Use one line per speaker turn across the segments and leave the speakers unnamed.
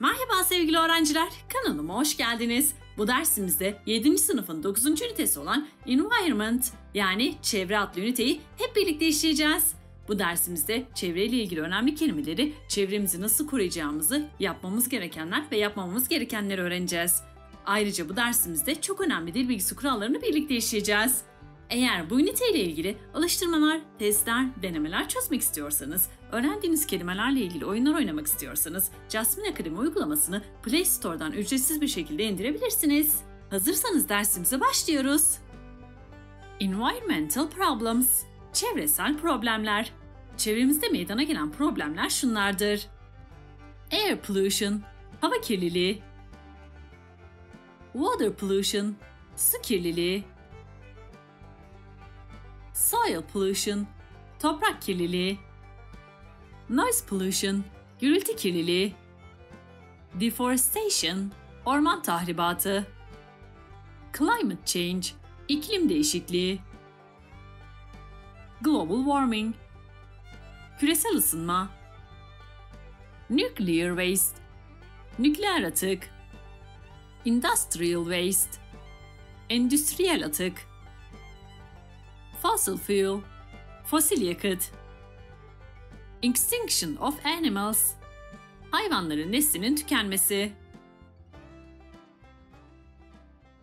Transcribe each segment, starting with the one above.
Merhaba sevgili öğrenciler, kanalıma hoş geldiniz. Bu dersimizde 7. sınıfın 9. ünitesi olan Environment yani çevre adlı üniteyi hep birlikte işleyeceğiz. Bu dersimizde çevreyle ilgili önemli kelimeleri, çevremizi nasıl koruyacağımızı, yapmamız gerekenler ve yapmamamız gerekenleri öğreneceğiz. Ayrıca bu dersimizde çok önemli dil bilgisi kurallarını birlikte işleyeceğiz. Eğer bu üniteyle ilgili alıştırmalar, testler, denemeler çözmek istiyorsanız, öğrendiğiniz kelimelerle ilgili oyunlar oynamak istiyorsanız Jasmine Akademi uygulamasını Play Store'dan ücretsiz bir şekilde indirebilirsiniz. Hazırsanız dersimize başlıyoruz. Environmental Problems Çevresel problemler Çevremizde meydana gelen problemler şunlardır. Air pollution Hava kirliliği Water pollution Su kirliliği soil pollution, toprak kirliliği, noise pollution, gürültü kirliliği, deforestation, orman tahribatı, climate change, iklim değişikliği, global warming, küresel ısınma, nuclear waste, nükleer atık, industrial waste, endüstriyel atık, Fossil fuel, fosil yakıt. Extinction of animals, hayvanların neslinin tükenmesi.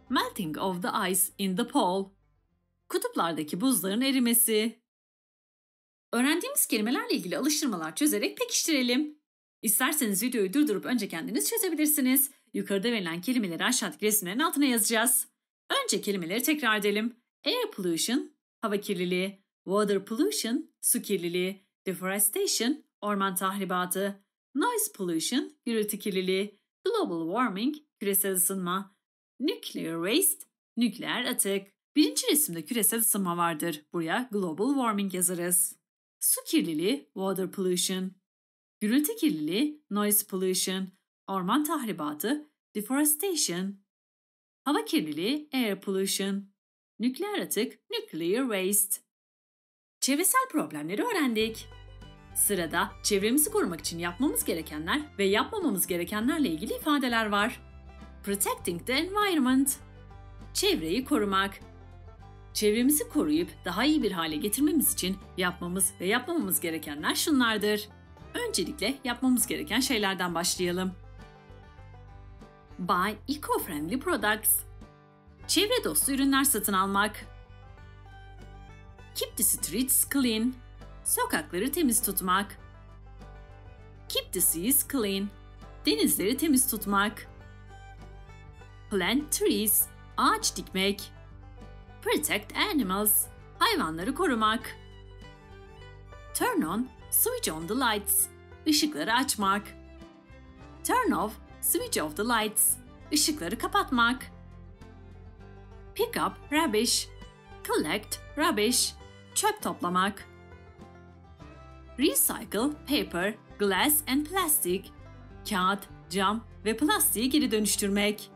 Melting of the ice in the pole, kutuplardaki buzların erimesi. Öğrendiğimiz kelimelerle ilgili alıştırmalar çözerek pekiştirelim. İsterseniz videoyu durdurup önce kendiniz çözebilirsiniz. Yukarıda verilen kelimeleri aşağıdaki resimlerin altına yazacağız. Önce kelimeleri tekrar edelim. Air pollution hava kirliliği, water pollution, su kirliliği, deforestation, orman tahribatı, noise pollution, gürültü kirliliği, global warming, küresel ısınma, nuclear waste, nükleer atık. Birinci resimde küresel ısınma vardır. Buraya global warming yazarız. Su kirliliği, water pollution. Gürültü kirliliği, noise pollution. Orman tahribatı, deforestation. Hava kirliliği, air pollution. Nükleer atık, nuclear waste. Çevresel problemleri öğrendik. Sırada çevremizi korumak için yapmamız gerekenler ve yapmamamız gerekenlerle ilgili ifadeler var. Protecting the environment. Çevreyi korumak. Çevremizi koruyup daha iyi bir hale getirmemiz için yapmamız ve yapmamamız gerekenler şunlardır. Öncelikle yapmamız gereken şeylerden başlayalım. Buy eco-friendly products. Çevre dostu ürünler satın almak. Keep the streets clean. Sokakları temiz tutmak. Keep the seas clean. Denizleri temiz tutmak. Plant trees. Ağaç dikmek. Protect animals. Hayvanları korumak. Turn on, switch on the lights. Işıkları açmak. Turn off, switch off the lights. Işıkları kapatmak. Pick up rubbish. Collect rubbish. Çöp toplamak. Recycle paper, glass and plastic. Kağıt, cam ve plastiği geri dönüştürmek.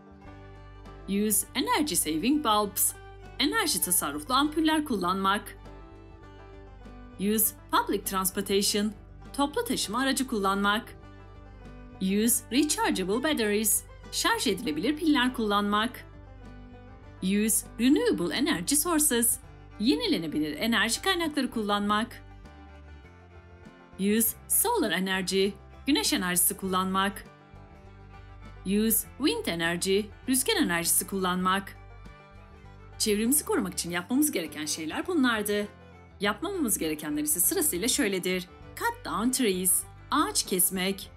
Use energy saving bulbs. Enerji tasarruflu ampuller kullanmak. Use public transportation. Toplu taşıma aracı kullanmak. Use rechargeable batteries. Şarj edilebilir piller kullanmak. Use renewable energy sources. Yenilenebilir enerji kaynakları kullanmak. Use solar energy. Güneş enerjisi kullanmak. Use wind energy. Rüzgar enerjisi kullanmak. Çevremizi korumak için yapmamız gereken şeyler bunlardı. Yapmamamız gerekenler ise sırasıyla şöyledir. Cut down trees. Ağaç kesmek.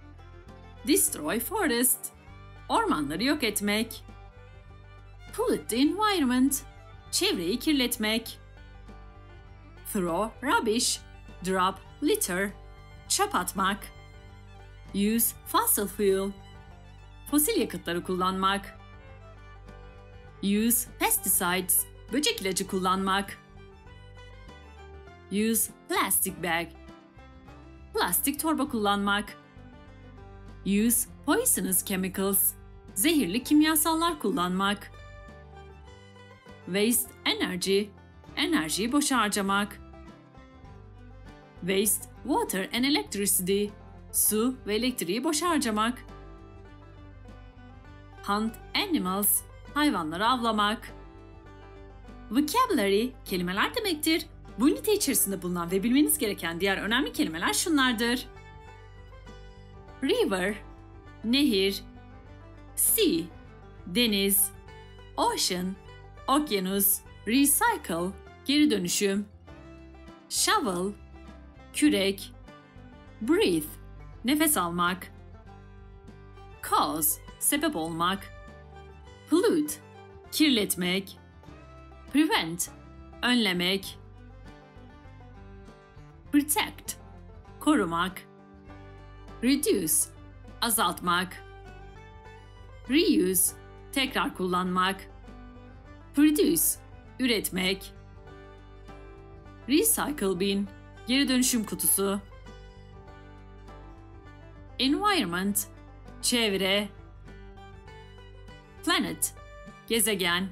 Destroy forest. Ormanları yok etmek. Pollute the environment. Çevreyi kirletmek. Throw rubbish. Drop litter. Çöp atmak. Use fossil fuel. Fosil yakıtları kullanmak. Use pesticides. Böcek ilacı kullanmak. Use plastic bag. Plastik torba kullanmak. Use poisonous chemicals. Zehirli kimyasallar kullanmak. Waste energy, enerjiyi boş harcamak. Waste water and electricity, su ve elektriği boş harcamak. Hunt animals, hayvanları avlamak. Vocabulary, kelimeler demektir. Bu ünite içerisinde bulunan ve bilmeniz gereken diğer önemli kelimeler şunlardır. River, nehir, sea, deniz, ocean, okyanus, recycle, geri dönüşüm, shovel, kürek, breathe, nefes almak, cause, sebep olmak, pollute, kirletmek, prevent, önlemek, protect, korumak, reduce, azaltmak, reuse, tekrar kullanmak, Produce, üretmek. Recycle bin, geri dönüşüm kutusu. Environment, çevre. Planet, gezegen.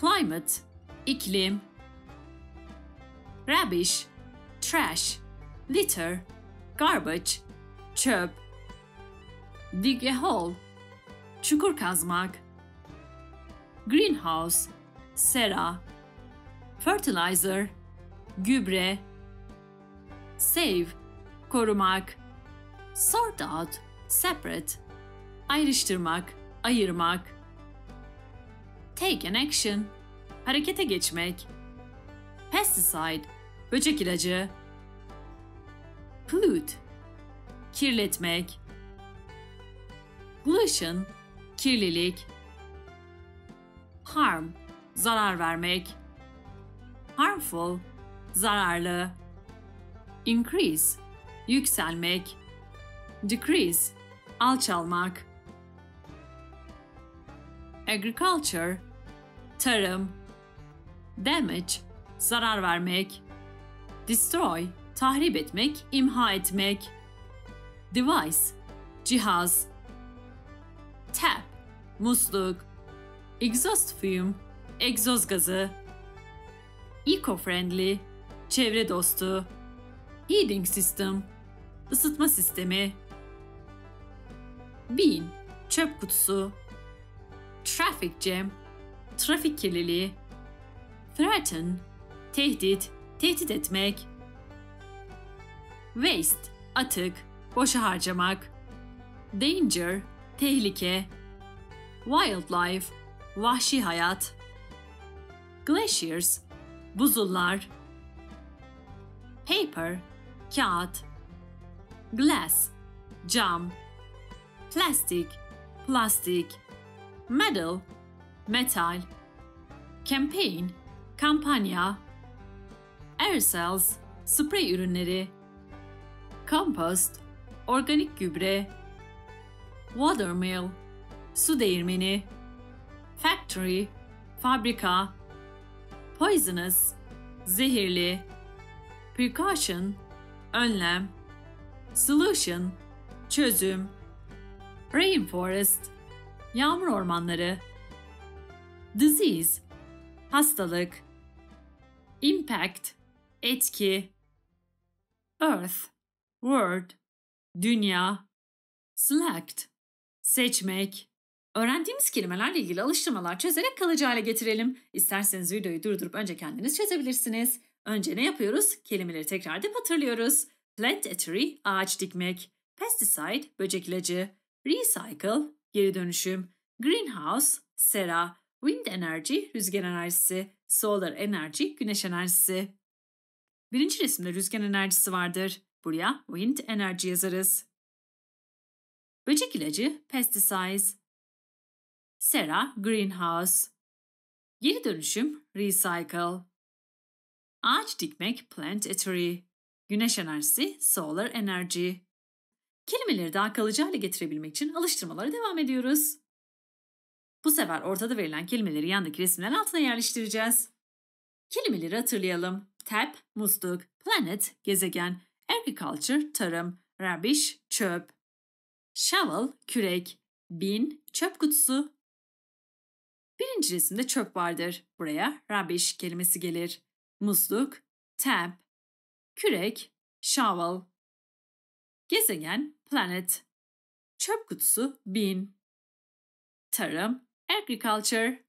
Climate, iklim. Rubbish, trash. Litter, garbage, çöp. Dig a hole, çukur kazmak greenhouse, sera, fertilizer, gübre, save, korumak, sort out, separate, ayrıştırmak, ayırmak, take an action, harekete geçmek, pesticide, böcek ilacı, pollute, kirletmek, pollution, kirlilik, harm zarar vermek harmful zararlı increase yükselmek decrease alçalmak agriculture tarım damage zarar vermek destroy tahrip etmek, imha etmek device cihaz tap musluk egzoz fume, egzoz gazı, eco-friendly, çevre dostu, heating system, ısıtma sistemi, bin, çöp kutusu, traffic jam, trafik kirliliği, threaten, tehdit, tehdit etmek, waste, atık, boşa harcamak, danger, tehlike, wildlife, vahşi hayat, glaciers, buzullar, paper, kağıt, glass, cam, plastic, plastik, metal, metal, campaign, kampanya, aerosols, sprey ürünleri, compost, organik gübre, watermill, su değirmeni, factory, fabrika, poisonous, zehirli, precaution, önlem, solution, çözüm, rainforest, yağmur ormanları, disease, hastalık, impact, etki, earth, world, dünya, select, seçmek, Öğrendiğimiz kelimelerle ilgili alıştırmalar çözerek kalıcı hale getirelim. İsterseniz videoyu durdurup önce kendiniz çözebilirsiniz. Önce ne yapıyoruz? Kelimeleri tekrar de hatırlıyoruz. Plant a tree, ağaç dikmek. Pesticide, böcek ilacı. Recycle, geri dönüşüm. Greenhouse, sera. Wind energy, rüzgar enerjisi. Solar energy, güneş enerjisi. Birinci resimde rüzgar enerjisi vardır. Buraya wind energy yazarız. Böcek ilacı, pesticides. Sarah Greenhouse. Geri dönüşüm Recycle. Ağaç dikmek Plant a Tree. Güneş enerjisi Solar Energy. Kelimeleri daha kalıcı hale getirebilmek için alıştırmalara devam ediyoruz. Bu sefer ortada verilen kelimeleri yandaki resimler altına yerleştireceğiz. Kelimeleri hatırlayalım. Tap, musluk, planet, gezegen, agriculture, tarım, rubbish, çöp, shovel, kürek, bin, çöp kutusu, Birinci resimde çöp vardır. Buraya rubbish kelimesi gelir. Musluk, tap, kürek, shovel. Gezegen, planet. Çöp kutusu, bin. Tarım, agriculture.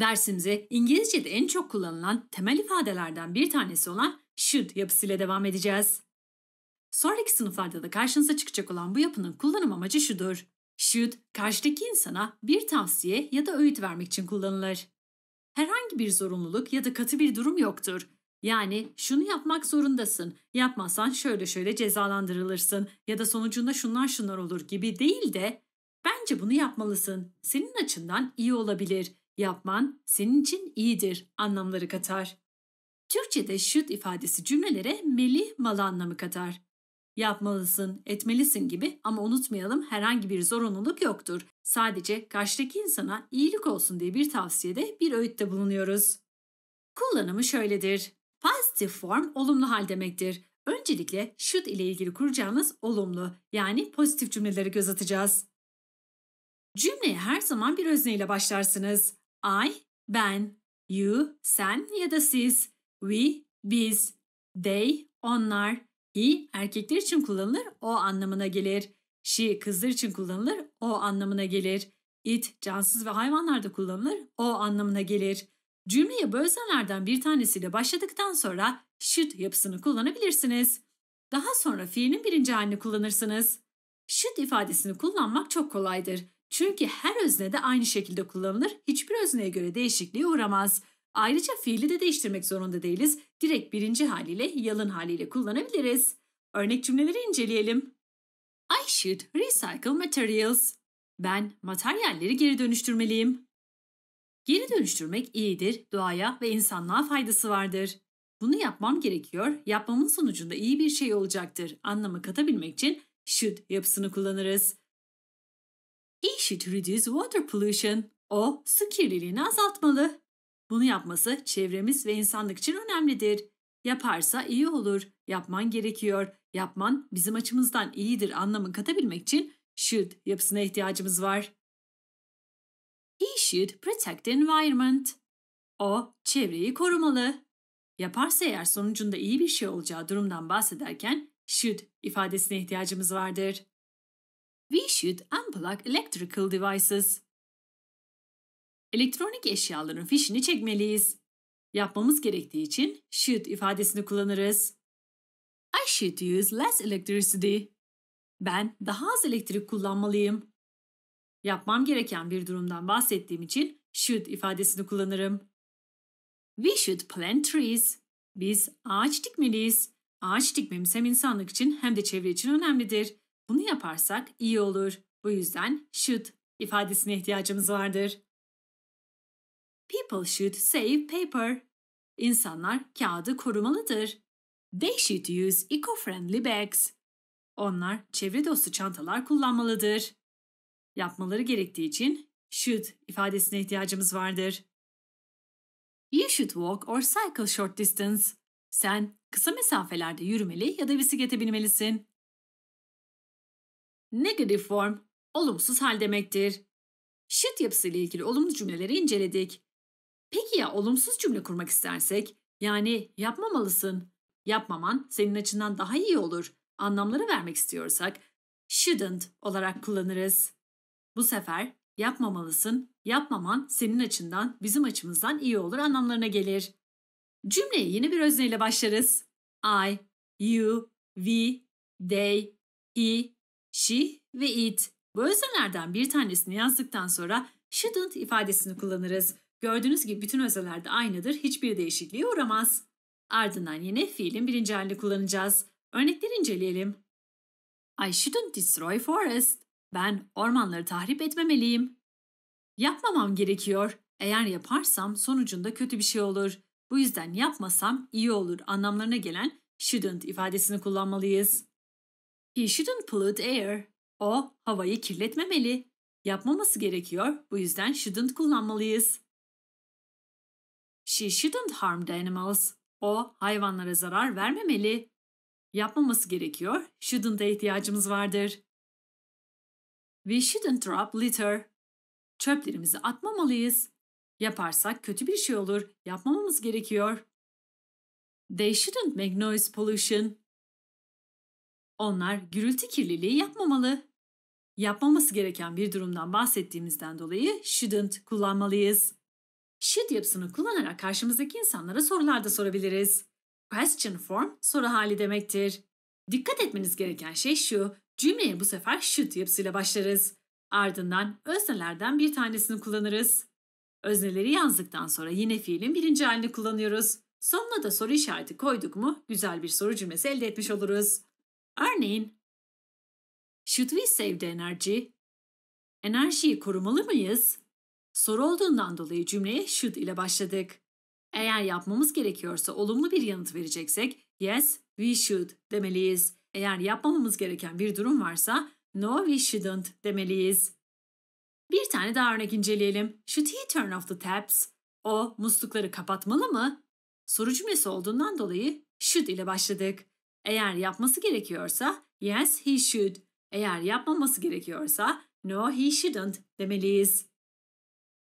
Dersimize İngilizce'de en çok kullanılan temel ifadelerden bir tanesi olan should yapısıyla devam edeceğiz. Sonraki sınıflarda da karşınıza çıkacak olan bu yapının kullanım amacı şudur. Should karşıdaki insana bir tavsiye ya da öğüt vermek için kullanılır. Herhangi bir zorunluluk ya da katı bir durum yoktur. Yani şunu yapmak zorundasın, yapmazsan şöyle şöyle cezalandırılırsın ya da sonucunda şunlar şunlar olur gibi değil de bence bunu yapmalısın, senin açından iyi olabilir, yapman senin için iyidir anlamları katar. Türkçe'de should ifadesi cümlelere meli malı anlamı katar yapmalısın, etmelisin gibi ama unutmayalım herhangi bir zorunluluk yoktur. Sadece karşıdaki insana iyilik olsun diye bir tavsiyede bir öğütte bulunuyoruz. Kullanımı şöyledir. Positive form olumlu hal demektir. Öncelikle should ile ilgili kuracağımız olumlu yani pozitif cümleleri göz atacağız. Cümleye her zaman bir özne ile başlarsınız. I, ben, you, sen ya da siz, we, biz, they, onlar, İ, erkekler için kullanılır, o anlamına gelir. Şi, kızlar için kullanılır, o anlamına gelir. It cansız ve hayvanlarda kullanılır, o anlamına gelir. Cümleye bölsenlerden bir tanesiyle başladıktan sonra should yapısını kullanabilirsiniz. Daha sonra fiilin birinci halini kullanırsınız. Should ifadesini kullanmak çok kolaydır. Çünkü her özne de aynı şekilde kullanılır, hiçbir özneye göre değişikliğe uğramaz. Ayrıca fiili de değiştirmek zorunda değiliz. Direkt birinci haliyle yalın haliyle kullanabiliriz. Örnek cümleleri inceleyelim. I should recycle materials. Ben materyalleri geri dönüştürmeliyim. Geri dönüştürmek iyidir, doğaya ve insanlığa faydası vardır. Bunu yapmam gerekiyor, yapmamın sonucunda iyi bir şey olacaktır anlamı katabilmek için should yapısını kullanırız. He should reduce water pollution. O su kirliliğini azaltmalı. Bunu yapması çevremiz ve insanlık için önemlidir. Yaparsa iyi olur. Yapman gerekiyor. Yapman bizim açımızdan iyidir anlamını katabilmek için should yapısına ihtiyacımız var. He should protect the environment. O çevreyi korumalı. Yaparsa eğer sonucunda iyi bir şey olacağı durumdan bahsederken should ifadesine ihtiyacımız vardır. We should unplug electrical devices elektronik eşyaların fişini çekmeliyiz. Yapmamız gerektiği için should ifadesini kullanırız. I should use less electricity. Ben daha az elektrik kullanmalıyım. Yapmam gereken bir durumdan bahsettiğim için should ifadesini kullanırım. We should plant trees. Biz ağaç dikmeliyiz. Ağaç dikmemiz hem insanlık için hem de çevre için önemlidir. Bunu yaparsak iyi olur. Bu yüzden should ifadesine ihtiyacımız vardır. People should save paper. İnsanlar kağıdı korumalıdır. They should use eco-friendly bags. Onlar çevre dostu çantalar kullanmalıdır. Yapmaları gerektiği için should ifadesine ihtiyacımız vardır. You should walk or cycle short distance. Sen kısa mesafelerde yürümeli ya da bisiklete binmelisin. Negative form, olumsuz hal demektir. Should yapısıyla ilgili olumlu cümleleri inceledik. Peki ya olumsuz cümle kurmak istersek? Yani yapmamalısın. Yapmaman senin açından daha iyi olur. Anlamları vermek istiyorsak shouldn't olarak kullanırız. Bu sefer yapmamalısın, yapmaman senin açından, bizim açımızdan iyi olur anlamlarına gelir. Cümleye yeni bir özneyle başlarız. I, you, we, they, he, she ve it. Bu öznelerden bir tanesini yazdıktan sonra shouldn't ifadesini kullanırız. Gördüğünüz gibi bütün özelerde aynıdır. Hiçbir değişikliğe uğramaz. Ardından yine fiilin birinci halini kullanacağız. Örnekleri inceleyelim. I shouldn't destroy forest. Ben ormanları tahrip etmemeliyim. Yapmamam gerekiyor. Eğer yaparsam sonucunda kötü bir şey olur. Bu yüzden yapmasam iyi olur anlamlarına gelen shouldn't ifadesini kullanmalıyız. He shouldn't pollute air. O havayı kirletmemeli. Yapmaması gerekiyor. Bu yüzden shouldn't kullanmalıyız. She shouldn't harm the animals. O hayvanlara zarar vermemeli. Yapmaması gerekiyor. Shouldn't'a ihtiyacımız vardır. We shouldn't drop litter. Çöplerimizi atmamalıyız. Yaparsak kötü bir şey olur. Yapmamamız gerekiyor. They shouldn't make noise pollution. Onlar gürültü kirliliği yapmamalı. Yapmaması gereken bir durumdan bahsettiğimizden dolayı shouldn't kullanmalıyız. Should yapısını kullanarak karşımızdaki insanlara sorular da sorabiliriz. Question form soru hali demektir. Dikkat etmeniz gereken şey şu, cümleye bu sefer should yapısıyla başlarız. Ardından öznelerden bir tanesini kullanırız. Özneleri yazdıktan sonra yine fiilin birinci halini kullanıyoruz. Sonuna da soru işareti koyduk mu güzel bir soru cümlesi elde etmiş oluruz. Örneğin, Should we save the energy? Enerjiyi korumalı mıyız? Soru olduğundan dolayı cümleye should ile başladık. Eğer yapmamız gerekiyorsa olumlu bir yanıt vereceksek yes, we should demeliyiz. Eğer yapmamamız gereken bir durum varsa no, we shouldn't demeliyiz. Bir tane daha örnek inceleyelim. Should he turn off the taps? O muslukları kapatmalı mı? Soru cümlesi olduğundan dolayı should ile başladık. Eğer yapması gerekiyorsa yes he should. Eğer yapmaması gerekiyorsa no he shouldn't demeliyiz.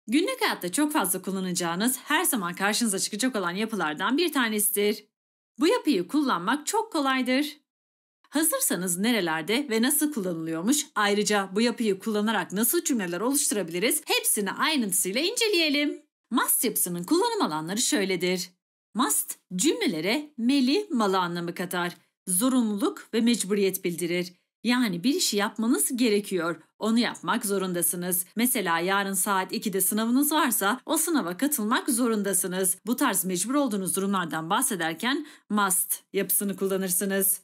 Günlük hayatta çok fazla kullanacağınız, her zaman karşınıza çıkacak olan yapılardan bir tanesidir. Bu yapıyı kullanmak çok kolaydır. Hazırsanız nerelerde ve nasıl kullanılıyormuş, ayrıca bu yapıyı kullanarak nasıl cümleler oluşturabiliriz hepsini ayrıntısıyla inceleyelim. Must yapısının kullanım alanları şöyledir. Must cümlelere meli malı anlamı katar, zorunluluk ve mecburiyet bildirir. Yani bir işi yapmanız gerekiyor. Onu yapmak zorundasınız. Mesela yarın saat 2'de sınavınız varsa o sınava katılmak zorundasınız. Bu tarz mecbur olduğunuz durumlardan bahsederken must yapısını kullanırsınız.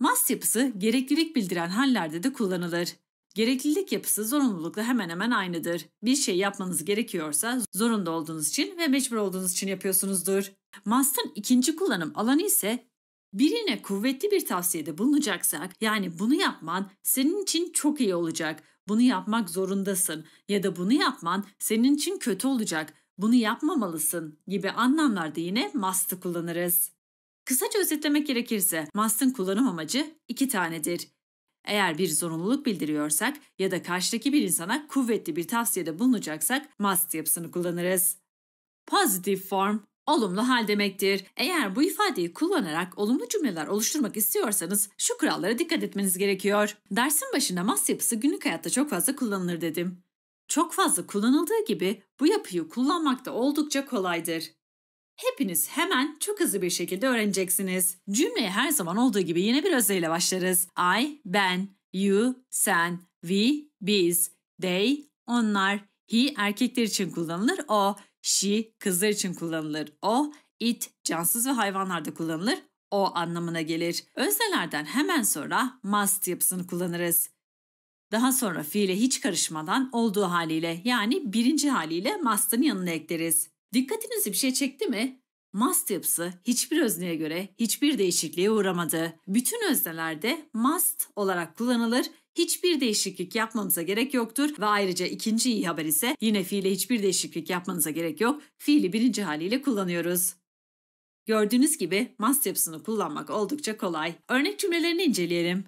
Must yapısı gereklilik bildiren hallerde de kullanılır. Gereklilik yapısı zorunlulukla hemen hemen aynıdır. Bir şey yapmanız gerekiyorsa zorunda olduğunuz için ve mecbur olduğunuz için yapıyorsunuzdur. Must'ın ikinci kullanım alanı ise Birine kuvvetli bir tavsiyede bulunacaksak, yani bunu yapman senin için çok iyi olacak. Bunu yapmak zorundasın ya da bunu yapman senin için kötü olacak. Bunu yapmamalısın gibi anlamlarda yine must'ı kullanırız. Kısaca özetlemek gerekirse must'ın kullanım amacı iki tanedir. Eğer bir zorunluluk bildiriyorsak ya da karşıdaki bir insana kuvvetli bir tavsiyede bulunacaksak must yapısını kullanırız. Positive form olumlu hal demektir. Eğer bu ifadeyi kullanarak olumlu cümleler oluşturmak istiyorsanız şu kurallara dikkat etmeniz gerekiyor. Dersin başında mas yapısı günlük hayatta çok fazla kullanılır dedim. Çok fazla kullanıldığı gibi bu yapıyı kullanmak da oldukça kolaydır. Hepiniz hemen çok hızlı bir şekilde öğreneceksiniz. Cümleye her zaman olduğu gibi yine bir özeyle başlarız. I, ben, you, sen, we, biz, they, onlar, he erkekler için kullanılır, o, She kızlar için kullanılır. O, it cansız ve hayvanlarda kullanılır. O anlamına gelir. Öznelerden hemen sonra must yapısını kullanırız. Daha sonra fiile hiç karışmadan olduğu haliyle yani birinci haliyle must'ın yanına ekleriz. Dikkatinizi bir şey çekti mi? Must yapısı hiçbir özneye göre hiçbir değişikliğe uğramadı. Bütün öznelerde must olarak kullanılır hiçbir değişiklik yapmamıza gerek yoktur ve ayrıca ikinci iyi haber ise yine fiile hiçbir değişiklik yapmanıza gerek yok. Fiili birinci haliyle kullanıyoruz. Gördüğünüz gibi must yapısını kullanmak oldukça kolay. Örnek cümlelerini inceleyelim.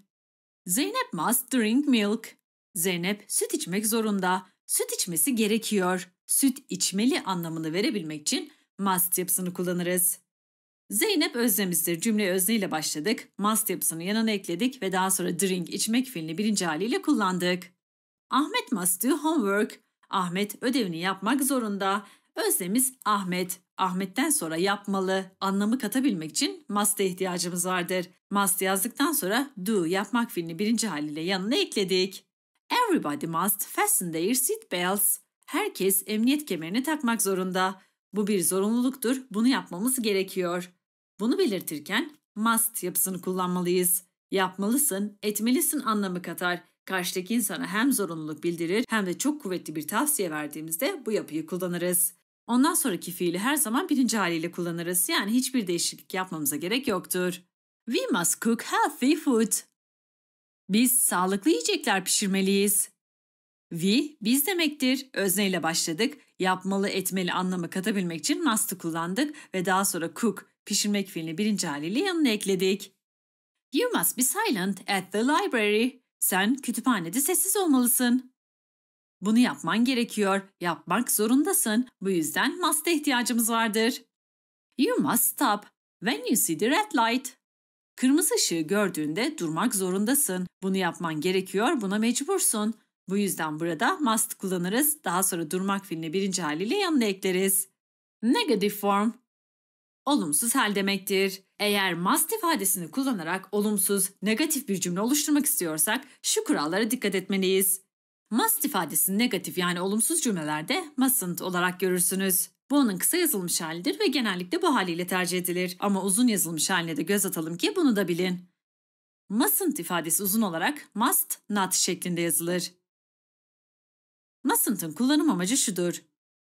Zeynep must drink milk. Zeynep süt içmek zorunda. Süt içmesi gerekiyor. Süt içmeli anlamını verebilmek için must yapısını kullanırız. Zeynep özlemizdir. Cümle özne başladık. Must yapısını yanına ekledik ve daha sonra drink içmek fiilini birinci haliyle kullandık. Ahmet must do homework. Ahmet ödevini yapmak zorunda. Özlemiz Ahmet. Ahmet'ten sonra yapmalı anlamı katabilmek için must'a ihtiyacımız vardır. Must yazdıktan sonra do yapmak fiilini birinci haliyle yanına ekledik. Everybody must fasten their seat belts. Herkes emniyet kemerini takmak zorunda. Bu bir zorunluluktur. Bunu yapmamız gerekiyor. Bunu belirtirken must yapısını kullanmalıyız. Yapmalısın, etmelisin anlamı katar. Karşıdaki insana hem zorunluluk bildirir hem de çok kuvvetli bir tavsiye verdiğimizde bu yapıyı kullanırız. Ondan sonraki fiili her zaman birinci haliyle kullanırız. Yani hiçbir değişiklik yapmamıza gerek yoktur. We must cook healthy food. Biz sağlıklı yiyecekler pişirmeliyiz. We, biz demektir. Özneyle başladık. Yapmalı, etmeli anlamı katabilmek için must'ı kullandık ve daha sonra cook, Pişirmek fiilini birinci haliyle yanına ekledik. You must be silent at the library. Sen kütüphanede sessiz olmalısın. Bunu yapman gerekiyor. Yapmak zorundasın. Bu yüzden must'a ihtiyacımız vardır. You must stop when you see the red light. Kırmızı ışığı gördüğünde durmak zorundasın. Bunu yapman gerekiyor. Buna mecbursun. Bu yüzden burada must kullanırız. Daha sonra durmak fiilini birinci haliyle yanına ekleriz. Negative form olumsuz hal demektir. Eğer must ifadesini kullanarak olumsuz, negatif bir cümle oluşturmak istiyorsak şu kurallara dikkat etmeliyiz. Must ifadesini negatif yani olumsuz cümlelerde mustn't olarak görürsünüz. Bu onun kısa yazılmış halidir ve genellikle bu haliyle tercih edilir. Ama uzun yazılmış haline de göz atalım ki bunu da bilin. Mustn't ifadesi uzun olarak must not şeklinde yazılır. Mustn't'ın kullanım amacı şudur.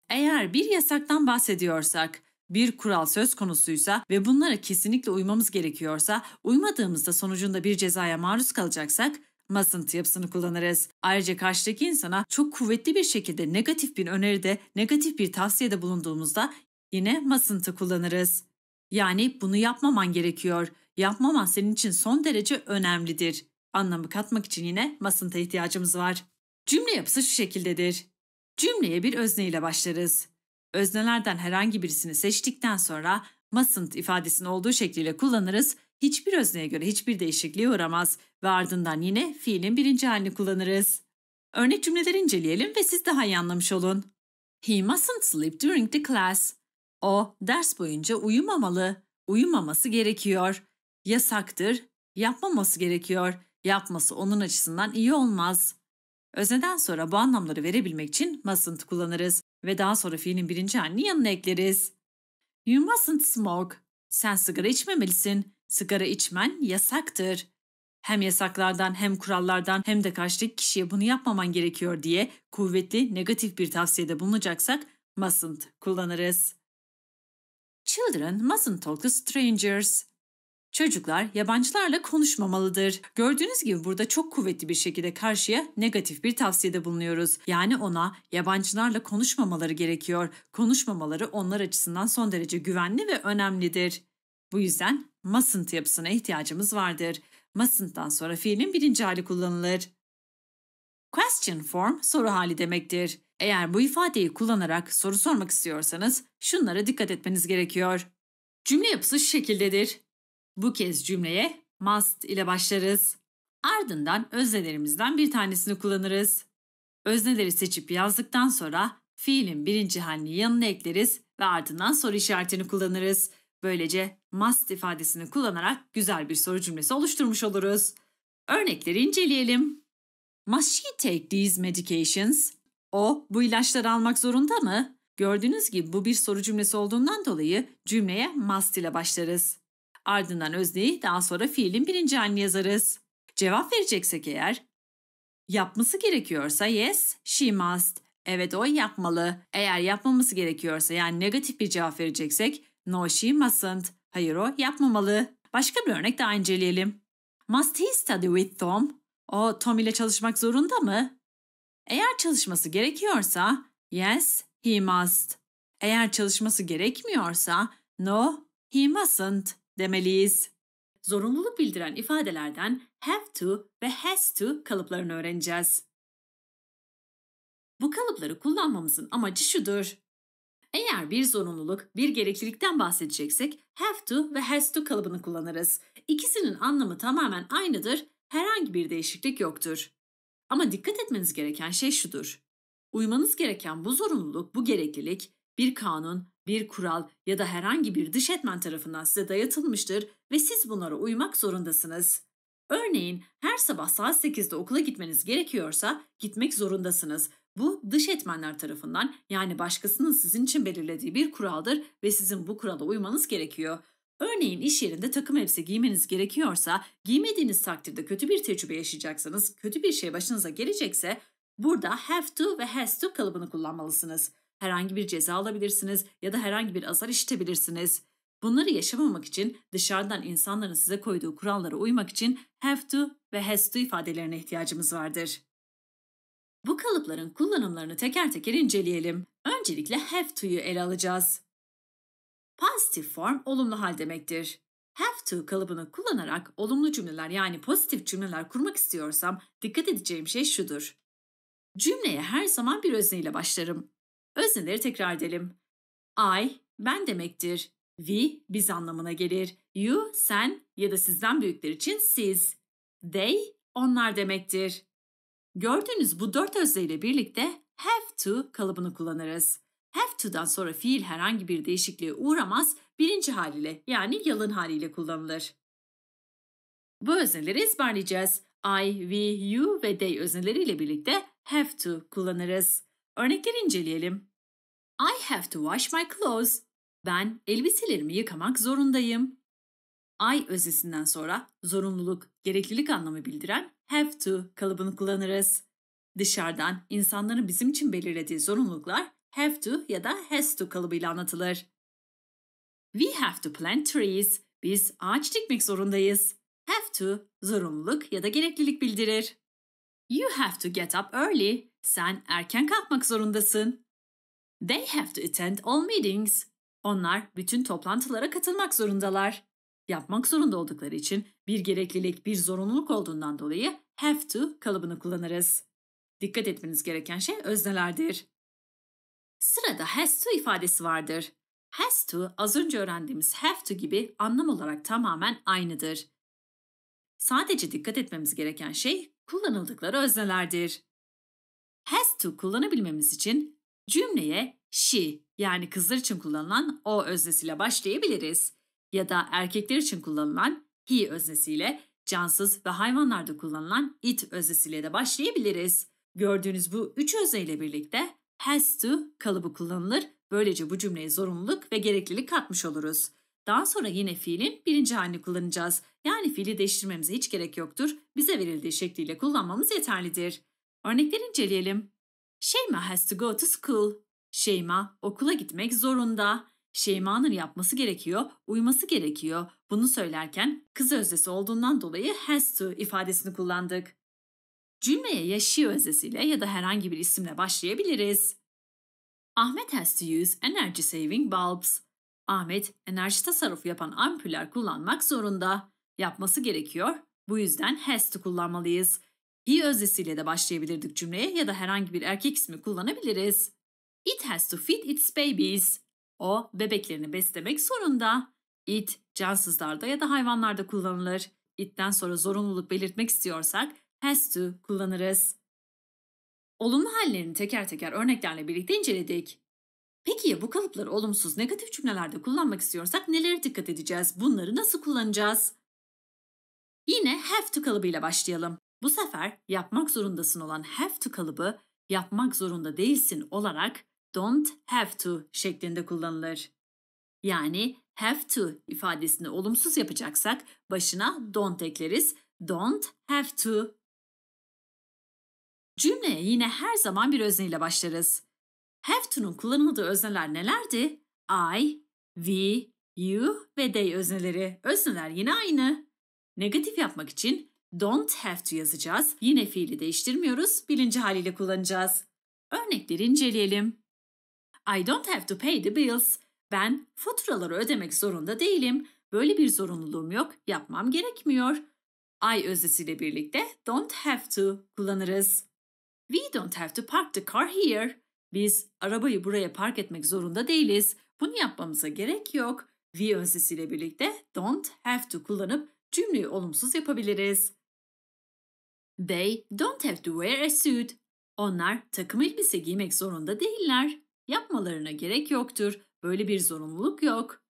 Eğer bir yasaktan bahsediyorsak, bir kural söz konusuysa ve bunlara kesinlikle uymamız gerekiyorsa, uymadığımızda sonucunda bir cezaya maruz kalacaksak mustn't yapısını kullanırız. Ayrıca karşıdaki insana çok kuvvetli bir şekilde negatif bir öneride, negatif bir tavsiyede bulunduğumuzda yine mustn't'ı kullanırız. Yani bunu yapmaman gerekiyor. Yapmaman senin için son derece önemlidir. Anlamı katmak için yine mustn't'a ihtiyacımız var. Cümle yapısı şu şekildedir. Cümleye bir özne ile başlarız. Öznelerden herhangi birisini seçtikten sonra mustn't ifadesini olduğu şekliyle kullanırız. Hiçbir özneye göre hiçbir değişikliğe uğramaz ve ardından yine fiilin birinci halini kullanırız. Örnek cümleleri inceleyelim ve siz daha iyi anlamış olun. He mustn't sleep during the class. O ders boyunca uyumamalı, uyumaması gerekiyor. Yasaktır, yapmaması gerekiyor. Yapması onun açısından iyi olmaz. Özneden sonra bu anlamları verebilmek için mustn't kullanırız ve daha sonra fiilin birinci halini yanına ekleriz. You mustn't smoke. Sen sigara içmemelisin. Sigara içmen yasaktır. Hem yasaklardan hem kurallardan hem de karşıdaki kişiye bunu yapmaman gerekiyor diye kuvvetli negatif bir tavsiyede bulunacaksak mustn't kullanırız. Children mustn't talk to strangers. Çocuklar yabancılarla konuşmamalıdır. Gördüğünüz gibi burada çok kuvvetli bir şekilde karşıya negatif bir tavsiyede bulunuyoruz. Yani ona yabancılarla konuşmamaları gerekiyor. Konuşmamaları onlar açısından son derece güvenli ve önemlidir. Bu yüzden mustn't yapısına ihtiyacımız vardır. Mustn't'tan sonra fiilin birinci hali kullanılır. Question form soru hali demektir. Eğer bu ifadeyi kullanarak soru sormak istiyorsanız şunlara dikkat etmeniz gerekiyor. Cümle yapısı şu şekildedir. Bu kez cümleye must ile başlarız. Ardından öznelerimizden bir tanesini kullanırız. Özneleri seçip yazdıktan sonra fiilin birinci halini yanına ekleriz ve ardından soru işaretini kullanırız. Böylece must ifadesini kullanarak güzel bir soru cümlesi oluşturmuş oluruz. Örnekleri inceleyelim. Must she take these medications? O bu ilaçları almak zorunda mı? Gördüğünüz gibi bu bir soru cümlesi olduğundan dolayı cümleye must ile başlarız ardından özneyi daha sonra fiilin birinci halini yazarız. Cevap vereceksek eğer yapması gerekiyorsa yes, she must. Evet o yapmalı. Eğer yapmaması gerekiyorsa yani negatif bir cevap vereceksek no she mustn't. Hayır o yapmamalı. Başka bir örnek daha inceleyelim. Must he study with Tom? O Tom ile çalışmak zorunda mı? Eğer çalışması gerekiyorsa yes, he must. Eğer çalışması gerekmiyorsa no, he mustn't demeliyiz. Zorunluluk bildiren ifadelerden have to ve has to kalıplarını öğreneceğiz. Bu kalıpları kullanmamızın amacı şudur. Eğer bir zorunluluk, bir gereklilikten bahsedeceksek have to ve has to kalıbını kullanırız. İkisinin anlamı tamamen aynıdır, herhangi bir değişiklik yoktur. Ama dikkat etmeniz gereken şey şudur. Uymanız gereken bu zorunluluk, bu gereklilik bir kanun, bir kural ya da herhangi bir dış etmen tarafından size dayatılmıştır ve siz bunlara uymak zorundasınız. Örneğin her sabah saat 8'de okula gitmeniz gerekiyorsa gitmek zorundasınız. Bu dış etmenler tarafından yani başkasının sizin için belirlediği bir kuraldır ve sizin bu kurala uymanız gerekiyor. Örneğin iş yerinde takım elbise giymeniz gerekiyorsa, giymediğiniz takdirde kötü bir tecrübe yaşayacaksanız, kötü bir şey başınıza gelecekse burada have to ve has to kalıbını kullanmalısınız herhangi bir ceza alabilirsiniz ya da herhangi bir azar işitebilirsiniz. Bunları yaşamamak için dışarıdan insanların size koyduğu kurallara uymak için have to ve has to ifadelerine ihtiyacımız vardır. Bu kalıpların kullanımlarını teker teker inceleyelim. Öncelikle have to'yu ele alacağız. Pozitif form olumlu hal demektir. Have to kalıbını kullanarak olumlu cümleler yani pozitif cümleler kurmak istiyorsam dikkat edeceğim şey şudur. Cümleye her zaman bir özneyle başlarım. Özneleri tekrar edelim. I, ben demektir. We, biz anlamına gelir. You, sen ya da sizden büyükler için siz. They, onlar demektir. Gördüğünüz bu dört özneyle birlikte have to kalıbını kullanırız. Have to'dan sonra fiil herhangi bir değişikliğe uğramaz, birinci haliyle yani yalın haliyle kullanılır. Bu özneleri ezberleyeceğiz. I, we, you ve they özneleriyle birlikte have to kullanırız. Örnekleri inceleyelim. I have to wash my clothes. Ben elbiselerimi yıkamak zorundayım. I özesinden sonra zorunluluk, gereklilik anlamı bildiren have to kalıbını kullanırız. Dışarıdan insanların bizim için belirlediği zorunluluklar have to ya da has to kalıbıyla anlatılır. We have to plant trees. Biz ağaç dikmek zorundayız. Have to zorunluluk ya da gereklilik bildirir. You have to get up early. Sen erken kalkmak zorundasın. They have to attend all meetings. Onlar bütün toplantılara katılmak zorundalar. Yapmak zorunda oldukları için bir gereklilik, bir zorunluluk olduğundan dolayı have to kalıbını kullanırız. Dikkat etmeniz gereken şey öznelerdir. Sırada has to ifadesi vardır. Has to az önce öğrendiğimiz have to gibi anlam olarak tamamen aynıdır. Sadece dikkat etmemiz gereken şey kullanıldıkları öznelerdir has to kullanabilmemiz için cümleye she yani kızlar için kullanılan o öznesiyle başlayabiliriz. Ya da erkekler için kullanılan he öznesiyle, cansız ve hayvanlarda kullanılan it öznesiyle de başlayabiliriz. Gördüğünüz bu üç özneyle birlikte has to kalıbı kullanılır. Böylece bu cümleye zorunluluk ve gereklilik katmış oluruz. Daha sonra yine fiilin birinci halini kullanacağız. Yani fiili değiştirmemize hiç gerek yoktur. Bize verildiği şekliyle kullanmamız yeterlidir. Örnekleri inceleyelim. Şeyma has to go to school. Şeyma okula gitmek zorunda. Şeyma'nın yapması gerekiyor, uyması gerekiyor. Bunu söylerken kız öznesi olduğundan dolayı has to ifadesini kullandık. Cümleye ya she öznesiyle ya da herhangi bir isimle başlayabiliriz. Ahmet has to use energy saving bulbs. Ahmet enerji tasarrufu yapan ampuller kullanmak zorunda. Yapması gerekiyor. Bu yüzden has to kullanmalıyız he öznesiyle de başlayabilirdik cümleye ya da herhangi bir erkek ismi kullanabiliriz. It has to feed its babies. O bebeklerini beslemek zorunda. It cansızlarda ya da hayvanlarda kullanılır. It'ten sonra zorunluluk belirtmek istiyorsak has to kullanırız. Olumlu hallerini teker teker örneklerle birlikte inceledik. Peki ya bu kalıpları olumsuz negatif cümlelerde kullanmak istiyorsak nelere dikkat edeceğiz? Bunları nasıl kullanacağız? Yine have to kalıbıyla başlayalım. Bu sefer yapmak zorundasın olan have to kalıbı yapmak zorunda değilsin olarak don't have to şeklinde kullanılır. Yani have to ifadesini olumsuz yapacaksak başına don't ekleriz. Don't have to. Cümleye yine her zaman bir özneyle başlarız. Have to'nun kullanıldığı özneler nelerdi? I, we, you ve they özneleri. Özneler yine aynı. Negatif yapmak için don't have to yazacağız. Yine fiili değiştirmiyoruz, bilinci haliyle kullanacağız. Örnekleri inceleyelim. I don't have to pay the bills. Ben faturaları ödemek zorunda değilim. Böyle bir zorunluluğum yok, yapmam gerekmiyor. I öznesiyle birlikte don't have to kullanırız. We don't have to park the car here. Biz arabayı buraya park etmek zorunda değiliz. Bunu yapmamıza gerek yok. We öznesiyle birlikte don't have to kullanıp cümleyi olumsuz yapabiliriz. They don't have to wear a suit. Onlar takım elbise giymek zorunda değiller. Yapmalarına gerek yoktur. Böyle bir zorunluluk yok.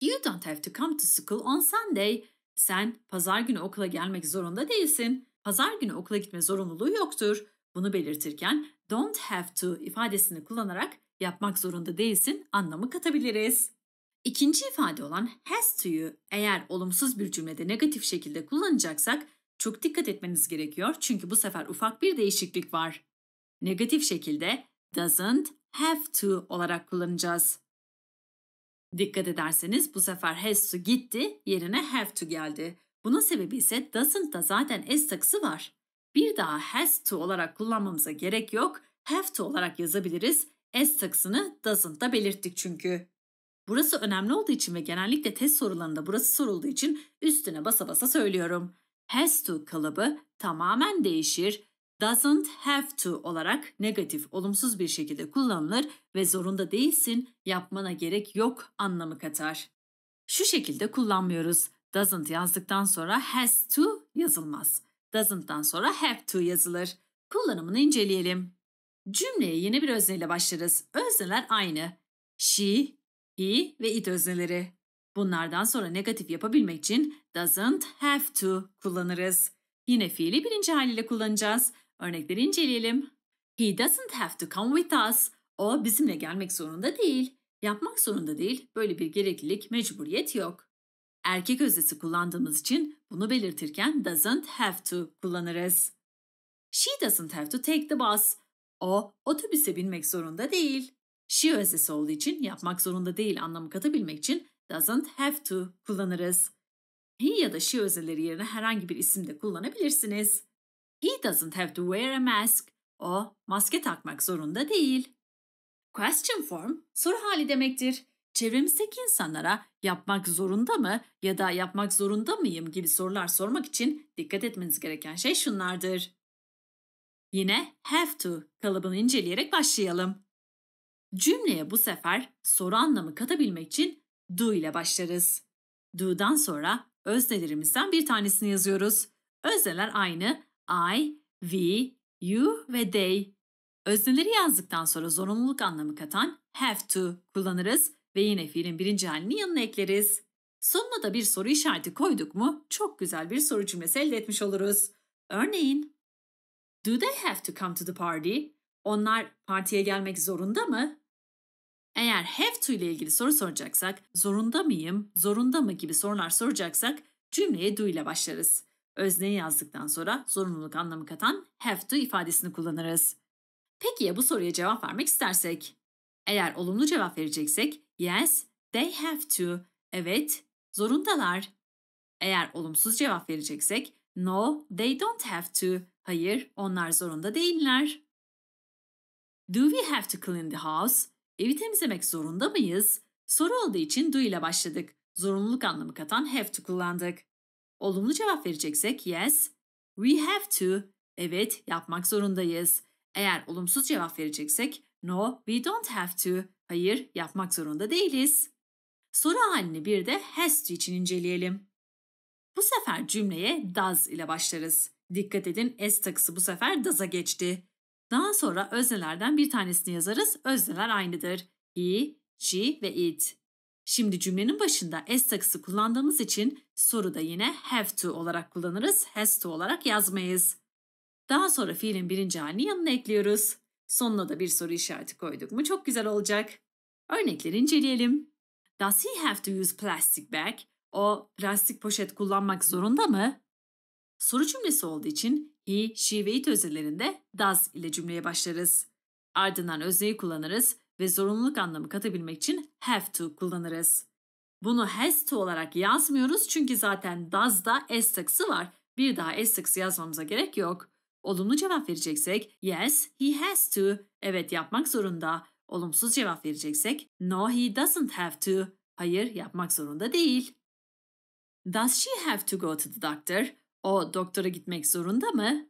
You don't have to come to school on Sunday. Sen pazar günü okula gelmek zorunda değilsin. Pazar günü okula gitme zorunluluğu yoktur. Bunu belirtirken don't have to ifadesini kullanarak yapmak zorunda değilsin anlamı katabiliriz. İkinci ifade olan has to'yu eğer olumsuz bir cümlede negatif şekilde kullanacaksak çok dikkat etmeniz gerekiyor çünkü bu sefer ufak bir değişiklik var. Negatif şekilde doesn't have to olarak kullanacağız. Dikkat ederseniz bu sefer has to gitti, yerine have to geldi. Bunun sebebi ise doesn't'ta zaten s takısı var. Bir daha has to olarak kullanmamıza gerek yok, have to olarak yazabiliriz. S takısını doesn't'ta belirttik çünkü. Burası önemli olduğu için ve genellikle test sorularında burası sorulduğu için üstüne basa basa söylüyorum has to kalıbı tamamen değişir, doesn't have to olarak negatif, olumsuz bir şekilde kullanılır ve zorunda değilsin, yapmana gerek yok anlamı katar. Şu şekilde kullanmıyoruz. Doesn't yazdıktan sonra has to yazılmaz. Doesn't'tan sonra have to yazılır. Kullanımını inceleyelim. Cümleye yeni bir özneyle başlarız. Özneler aynı. She, he ve it özneleri. Bunlardan sonra negatif yapabilmek için doesn't have to kullanırız. Yine fiili birinci haliyle kullanacağız. Örnekleri inceleyelim. He doesn't have to come with us. O bizimle gelmek zorunda değil. Yapmak zorunda değil. Böyle bir gereklilik, mecburiyet yok. Erkek öznesi kullandığımız için bunu belirtirken doesn't have to kullanırız. She doesn't have to take the bus. O otobüse binmek zorunda değil. She öznesi olduğu için yapmak zorunda değil anlamı katabilmek için doesn't have to kullanırız. He ya da she özeleri yerine herhangi bir isim de kullanabilirsiniz. He doesn't have to wear a mask. O maske takmak zorunda değil. Question form soru hali demektir. Çevremizdeki insanlara yapmak zorunda mı ya da yapmak zorunda mıyım gibi sorular sormak için dikkat etmeniz gereken şey şunlardır. Yine have to kalıbını inceleyerek başlayalım. Cümleye bu sefer soru anlamı katabilmek için do ile başlarız. Do'dan sonra öznelerimizden bir tanesini yazıyoruz. Özneler aynı I, we, you ve they. Özneleri yazdıktan sonra zorunluluk anlamı katan have to kullanırız ve yine fiilin birinci halini yanına ekleriz. Sonuna da bir soru işareti koyduk mu çok güzel bir soru cümlesi elde etmiş oluruz. Örneğin, Do they have to come to the party? Onlar partiye gelmek zorunda mı? Eğer have to ile ilgili soru soracaksak, zorunda mıyım, zorunda mı gibi sorular soracaksak cümleye do ile başlarız. Özneyi yazdıktan sonra zorunluluk anlamı katan have to ifadesini kullanırız. Peki ya bu soruya cevap vermek istersek? Eğer olumlu cevap vereceksek yes, they have to. Evet, zorundalar. Eğer olumsuz cevap vereceksek no, they don't have to. Hayır, onlar zorunda değiller. Do we have to clean the house? Evi temizlemek zorunda mıyız? Soru olduğu için do ile başladık. Zorunluluk anlamı katan have to kullandık. Olumlu cevap vereceksek yes, we have to, evet yapmak zorundayız. Eğer olumsuz cevap vereceksek no, we don't have to, hayır yapmak zorunda değiliz. Soru halini bir de has to için inceleyelim. Bu sefer cümleye does ile başlarız. Dikkat edin s takısı bu sefer does'a geçti. Daha sonra öznelerden bir tanesini yazarız. Özneler aynıdır. He, she ve it. Şimdi cümlenin başında s takısı kullandığımız için soruda yine have to olarak kullanırız. Has to olarak yazmayız. Daha sonra fiilin birinci halini yanına ekliyoruz. Sonuna da bir soru işareti koyduk mu çok güzel olacak. Örnekleri inceleyelim. Does he have to use plastic bag? O plastik poşet kullanmak zorunda mı? Soru cümlesi olduğu için hi, she özelerinde does ile cümleye başlarız. Ardından özneyi kullanırız ve zorunluluk anlamı katabilmek için have to kullanırız. Bunu has to olarak yazmıyoruz çünkü zaten does'da s takısı var. Bir daha s takısı yazmamıza gerek yok. Olumlu cevap vereceksek yes he has to. Evet yapmak zorunda. Olumsuz cevap vereceksek no he doesn't have to. Hayır yapmak zorunda değil. Does she have to go to the doctor? O doktora gitmek zorunda mı?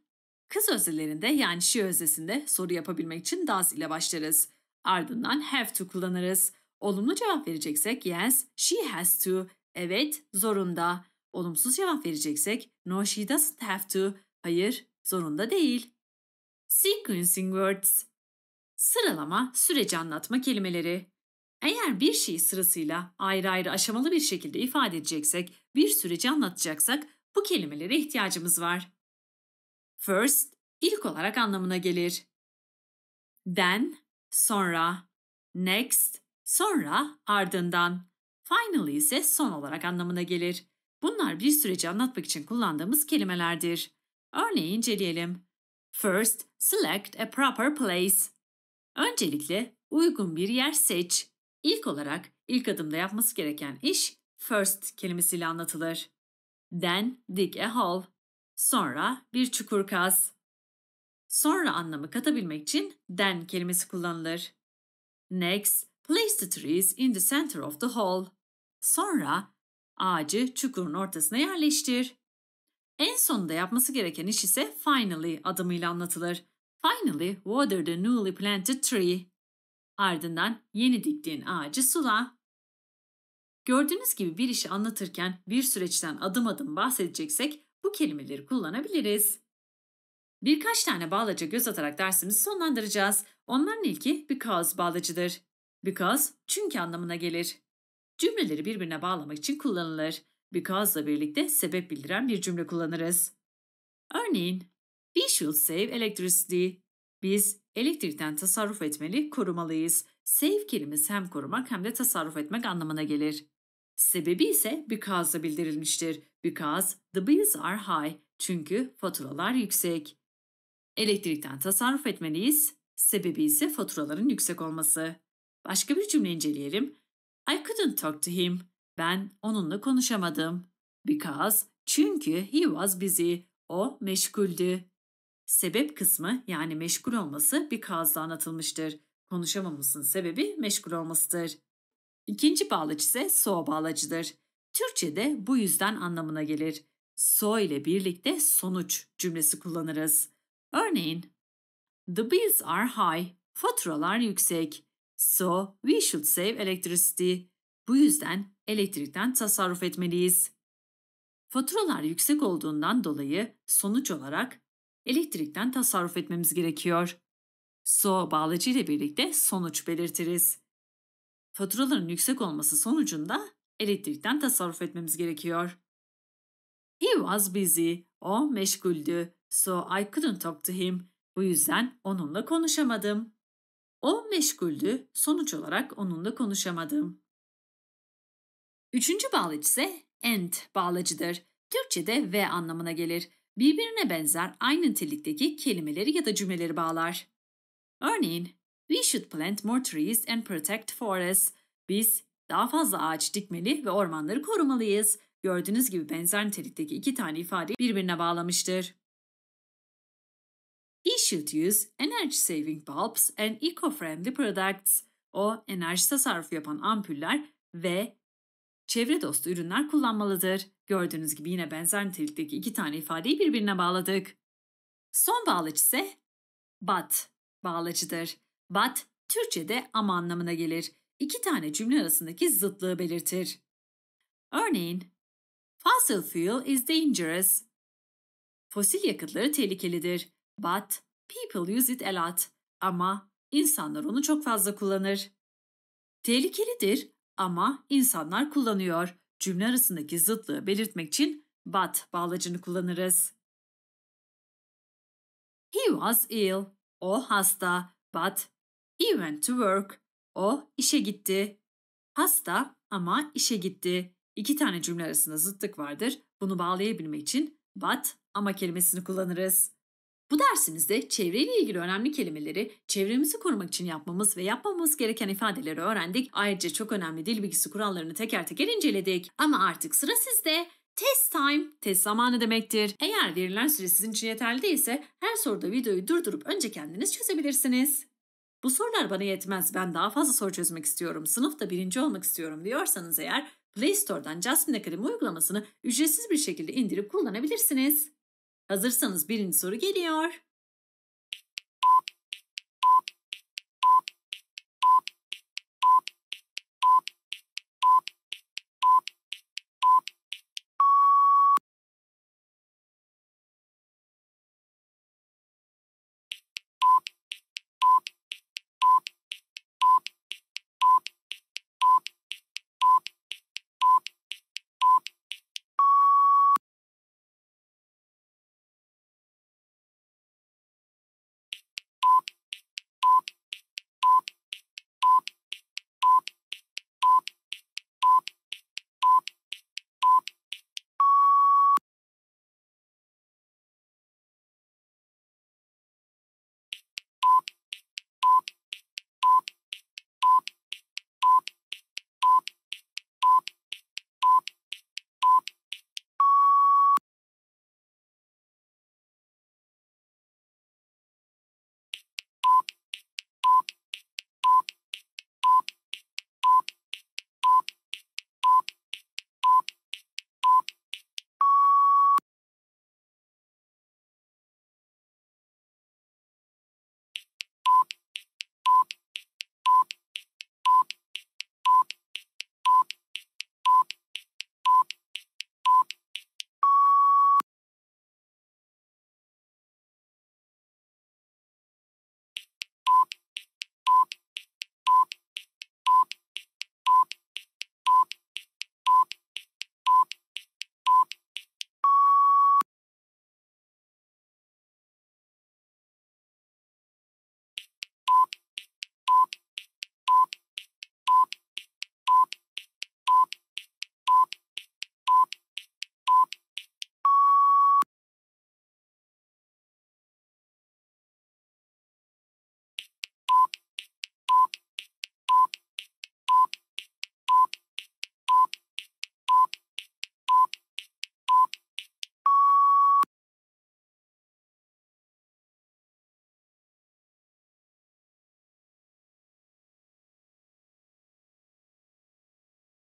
Kız özelerinde yani she özesinde soru yapabilmek için does ile başlarız. Ardından have to kullanırız. Olumlu cevap vereceksek yes, she has to. Evet, zorunda. Olumsuz cevap vereceksek no she doesn't have to. Hayır, zorunda değil. Sequencing words. Sıralama, süreci anlatma kelimeleri. Eğer bir şeyi sırasıyla ayrı ayrı aşamalı bir şekilde ifade edeceksek, bir süreci anlatacaksak bu kelimelere ihtiyacımız var. First, ilk olarak anlamına gelir. Then, sonra. Next, sonra, ardından. Finally ise son olarak anlamına gelir. Bunlar bir süreci anlatmak için kullandığımız kelimelerdir. Örneği inceleyelim. First, select a proper place. Öncelikle uygun bir yer seç. İlk olarak ilk adımda yapması gereken iş first kelimesiyle anlatılır. Then dig a hole. Sonra bir çukur kaz. Sonra anlamı katabilmek için then kelimesi kullanılır. Next, place the trees in the center of the hole. Sonra ağacı çukurun ortasına yerleştir. En sonunda yapması gereken iş ise finally adımıyla anlatılır. Finally water the newly planted tree. Ardından yeni diktiğin ağacı sula. Gördüğünüz gibi bir işi anlatırken bir süreçten adım adım bahsedeceksek bu kelimeleri kullanabiliriz. Birkaç tane bağlaca göz atarak dersimizi sonlandıracağız. Onların ilki because bağlacıdır. Because çünkü anlamına gelir. Cümleleri birbirine bağlamak için kullanılır. Because'la birlikte sebep bildiren bir cümle kullanırız. Örneğin, we should save electricity. Biz elektrikten tasarruf etmeli, korumalıyız. Save kelimesi hem korumak hem de tasarruf etmek anlamına gelir. Sebebi ise because'da bildirilmiştir. Because the bills are high. Çünkü faturalar yüksek. Elektrikten tasarruf etmeliyiz. Sebebi ise faturaların yüksek olması. Başka bir cümle inceleyelim. I couldn't talk to him. Ben onunla konuşamadım. Because çünkü he was busy. O meşguldü. Sebep kısmı yani meşgul olması because'da anlatılmıştır. Konuşamamasının sebebi meşgul olmasıdır. İkinci bağlaç ise so bağlacıdır. Türkçe'de bu yüzden anlamına gelir. So ile birlikte sonuç cümlesi kullanırız. Örneğin, The bills are high, faturalar yüksek. So we should save electricity. Bu yüzden elektrikten tasarruf etmeliyiz. Faturalar yüksek olduğundan dolayı sonuç olarak elektrikten tasarruf etmemiz gerekiyor. So bağlacı ile birlikte sonuç belirtiriz. Faturaların yüksek olması sonucunda elektrikten tasarruf etmemiz gerekiyor. He was busy. O meşguldü. So I couldn't talk to him. Bu yüzden onunla konuşamadım. O meşguldü. Sonuç olarak onunla konuşamadım. Üçüncü bağlaç ise and bağlacıdır. Türkçe'de ve anlamına gelir. Birbirine benzer aynı nitelikteki kelimeleri ya da cümleleri bağlar. Örneğin We should plant more trees and protect forests. Biz daha fazla ağaç dikmeli ve ormanları korumalıyız. Gördüğünüz gibi benzer nitelikteki iki tane ifade birbirine bağlamıştır. He should use energy saving bulbs and eco-friendly products. O enerji tasarrufu yapan ampuller ve çevre dostu ürünler kullanmalıdır. Gördüğünüz gibi yine benzer nitelikteki iki tane ifadeyi birbirine bağladık. Son bağlaç ise but bağlacıdır. But Türkçe'de ama anlamına gelir. İki tane cümle arasındaki zıtlığı belirtir. Örneğin, Fossil fuel is dangerous. Fosil yakıtları tehlikelidir. But people use it a lot. Ama insanlar onu çok fazla kullanır. Tehlikelidir ama insanlar kullanıyor. Cümle arasındaki zıtlığı belirtmek için but bağlacını kullanırız. He was ill. O hasta. But He went to work. O işe gitti. Hasta ama işe gitti. İki tane cümle arasında zıttık vardır. Bunu bağlayabilmek için but ama kelimesini kullanırız. Bu dersimizde çevreyle ilgili önemli kelimeleri, çevremizi korumak için yapmamız ve yapmamız gereken ifadeleri öğrendik. Ayrıca çok önemli dil bilgisi kurallarını teker teker inceledik. Ama artık sıra sizde. Test time, test zamanı demektir. Eğer verilen süre sizin için yeterli değilse her soruda videoyu durdurup önce kendiniz çözebilirsiniz. Bu sorular bana yetmez ben daha fazla soru çözmek istiyorum sınıfta birinci olmak istiyorum diyorsanız eğer Play Store'dan Jasmine Academy uygulamasını ücretsiz bir şekilde indirip kullanabilirsiniz. Hazırsanız birinci soru geliyor.